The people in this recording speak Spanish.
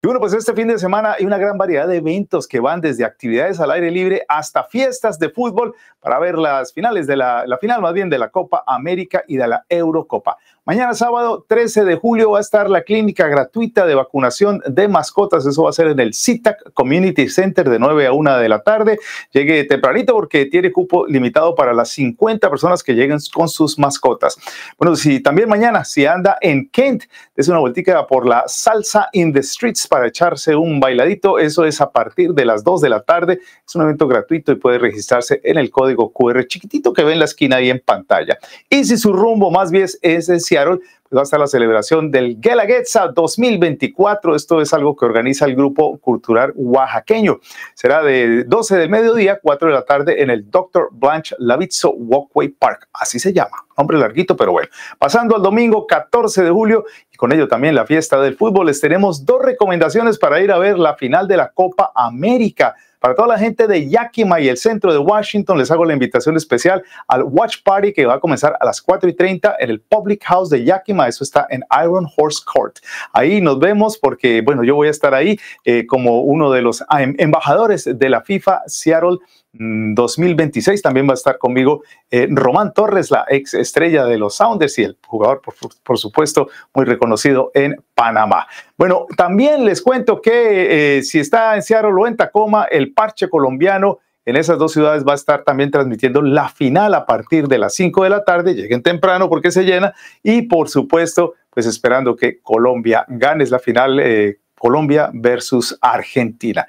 Y bueno, pues este fin de semana hay una gran variedad de eventos que van desde actividades al aire libre hasta fiestas de fútbol para ver las finales de la, final más bien de la Copa América y de la Eurocopa. Mañana sábado 13 de julio va a estar la clínica gratuita de vacunación de mascotas. Eso va a ser en el CITAC Community Center de 9 a 1 de la tarde. Llegue tempranito porque tiene cupo limitado para las 50 personas que lleguen con sus mascotas. Bueno, si también mañana, si anda en Kent, es una vueltica por la Salsa in the Streets para echarse un bailadito. Eso es a partir de las 2 de la tarde. Es un evento gratuito y puede registrarse en el código QR chiquitito que ve en la esquina ahí en pantalla. Y si su rumbo más bien es en Seattle, va a la celebración del Guelaguetza 2024. Esto es algo que organiza el Grupo Cultural Oaxaqueño. Será de 12 del mediodía, 4 de la tarde en el Dr. Blanche Lavizzo Walkway Park. Así se llama. Hombre larguito, pero bueno. Pasando al domingo 14 de julio y con ello también la fiesta del fútbol, les tenemos dos recomendaciones para ir a ver la final de la Copa América. Para toda la gente de Yakima y el centro de Washington, les hago la invitación especial al Watch Party que va a comenzar a las 4 y 30 en el Public House de Yakima. Eso está en Iron Horse Court. Ahí nos vemos porque, bueno, yo voy a estar ahí eh, como uno de los em-, embajadores de la FIFA Seattle 2026 mm, también va a estar conmigo eh, Román Torres, la ex estrella de los Sounders y el jugador, por, supuesto, muy reconocido en Panamá. Bueno, también les cuento que eh, si está en Seattle o en Tacoma, el parche colombiano en esas dos ciudades va a estar también transmitiendo la final a partir de las 5 de la tarde. Lleguen temprano porque se llena y por supuesto, pues esperando que Colombia gane la final. Eh, Colombia versus Argentina.